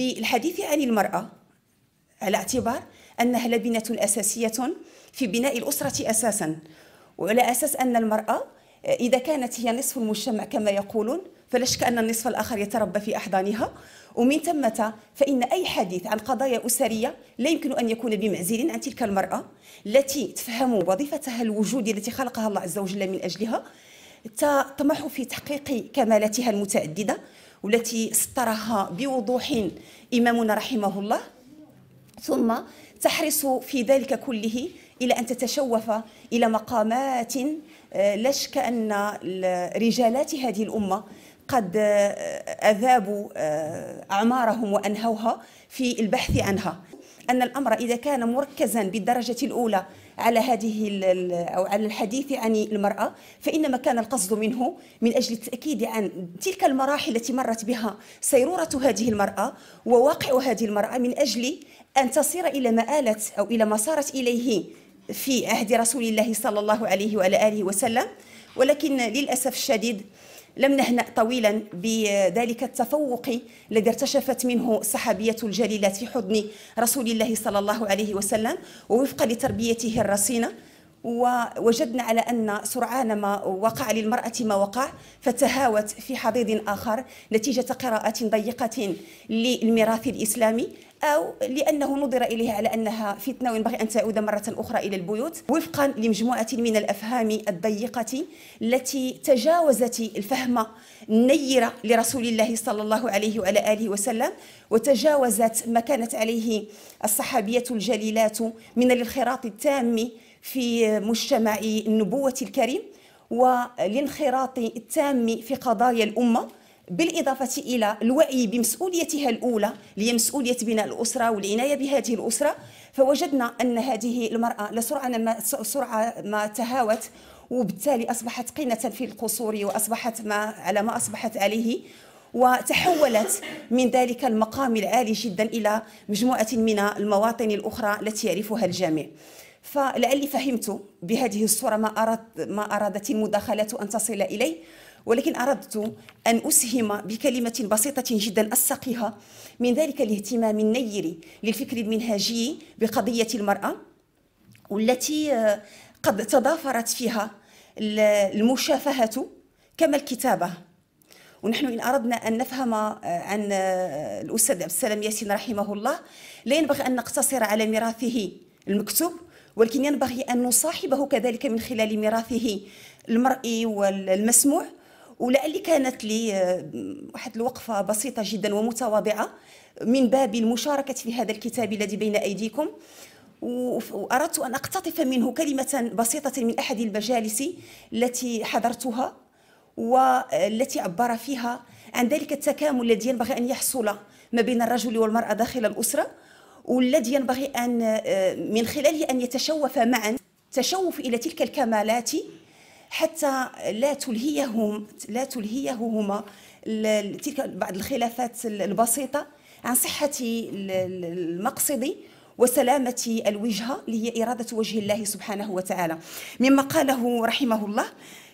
بالحديث عن المرأة على اعتبار أنها لبنة أساسية في بناء الأسرة أساسا وعلى أساس أن المرأة إذا كانت هي نصف المجتمع كما يقولون فلا شك أن النصف الآخر يتربى في أحضانها ومن ثمة فإن أي حديث عن قضايا أسرية لا يمكن أن يكون بمعزل عن تلك المرأة التي تفهم وظيفتها الوجودية التي خلقها الله عز وجل من أجلها تطمح في تحقيق كمالاتها المتعددة والتي سطرها بوضوح إمامنا رحمه الله ثم تحرص في ذلك كله إلى أن تتشوف إلى مقامات آه، لشك أن رجالات هذه الأمة قد آه، أذابوا آه، أعمارهم وأنهوها في البحث عنها أن الأمر إذا كان مركزا بالدرجة الأولى على هذه أو على الحديث عن المرأة فإنما كان القصد منه من أجل التأكيد عن تلك المراحل التي مرت بها سيرورة هذه المرأة وواقع هذه المرأة من أجل أن تصير إلى ما آلت أو إلى ما صارت إليه في عهد رسول الله صلى الله عليه وعلى آله وسلم ولكن للأسف الشديد لم نهنأ طويلا بذلك التفوق الذي ارتشفت منه الصحابية الجليلة في حضن رسول الله صلى الله عليه وسلم ووفقا لتربيته الرصينة ووجدنا على أن سرعان ما وقع للمرأة ما وقع فتهاوت في حضيض آخر نتيجة قراءة ضيقة للميراث الإسلامي أو لأنه نظر إليها على أنها فتنة وينبغي أن تعود مرة أخرى إلى البيوت وفقا لمجموعة من الأفهام الضيقة التي تجاوزت الفهم النيرة لرسول الله صلى الله عليه وعلى آله وسلم وتجاوزت ما كانت عليه الصحابية الجليلات من الانخراط التام في مجتمع النبوة الكريم والانخراط التام في قضايا الأمة بالإضافة إلى الوعي بمسؤوليتها الأولى اللي هي مسؤولية بناء الأسرة والعناية بهذه الأسرة فوجدنا أن هذه المرأة لسرعة ما, سرعة ما تهاوت وبالتالي أصبحت قينة في القصور وأصبحت ما على ما أصبحت عليه وتحولت من ذلك المقام العالي جدا إلى مجموعة من المواطن الأخرى التي يعرفها الجميع فلعلي فهمت بهذه الصورة ما اردت ما أرادت المداخلة أن تصل إليه ولكن أردت أن أسهم بكلمة بسيطة جدا أسقها من ذلك الاهتمام النير للفكر المنهجي بقضية المرأة والتي آه، قد تضافرت فيها المشافهة كما الكتابة ونحن إن أردنا أن نفهم عن آه، آه، الأستاذ عبد السلام ياسين رحمه الله لا ينبغي أن نقتصر على ميراثه المكتوب ولكن ينبغي أن نصاحبه كذلك من خلال ميراثه المرئي والمسموع ولعلي كانت لي آه، واحد الوقفة بسيطة جدا ومتواضعة من باب المشاركة في هذا الكتاب الذي بين أيديكم وأردت أن أقتطف منه كلمة بسيطة من أحد المجالس التي حضرتها والتي آه، عبر فيها عن ذلك التكامل الذي ينبغي أن يحصل ما بين الرجل والمرأة داخل الأسرة والذي ينبغي أن آه، من خلاله أن يتشوف معا تشوف إلى تلك الكمالات حتى لا تلهيهم لا تلهيهما تلك بعض الخلافات البسيطه عن صحه المقصد وسلامه الوجهه اللي هي اراده وجه الله سبحانه وتعالى مما قاله رحمه الله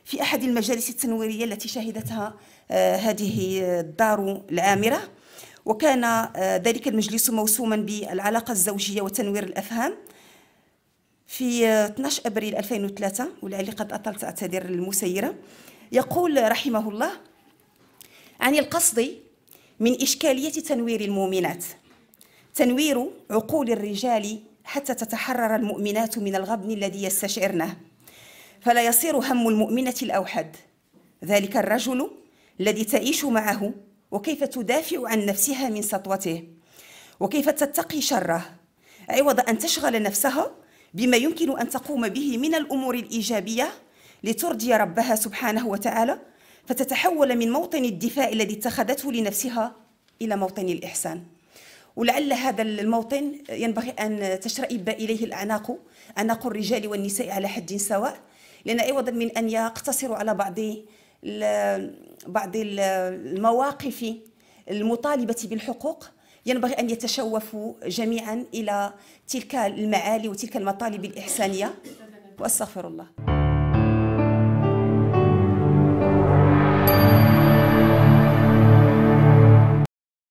في احد المجالس التنويريه التي شهدتها آه، هذه الدار العامره وكان آه، ذلك المجلس موسوما بالعلاقه الزوجيه وتنوير الافهام في 12 آه، ابريل 2003 ولعلي قد اطلت اعتذر المسيره يقول رحمه الله عن القصد من اشكاليه تنوير المؤمنات تنوير عقول الرجال حتى تتحرر المؤمنات من الغبن الذي يستشعرنه فلا يصير هم المؤمنه الاوحد ذلك الرجل الذي تعيش معه وكيف تدافع عن نفسها من سطوته وكيف تتقي شره عوض ان تشغل نفسها بما يمكن أن تقوم به من الأمور الإيجابية لترضي ربها سبحانه وتعالى فتتحول من موطن الدفاع الذي اتخذته لنفسها إلى موطن الإحسان ولعل هذا الموطن ينبغي أن تشرئب إليه الأعناق أعناق الرجال والنساء على حد سواء لأن عوضا من أن يقتصروا على بعض بعض المواقف المطالبة بالحقوق ينبغي أن يتشوفوا جميعا إلى تلك المعالي وتلك المطالب الإحسانية وأستغفر الله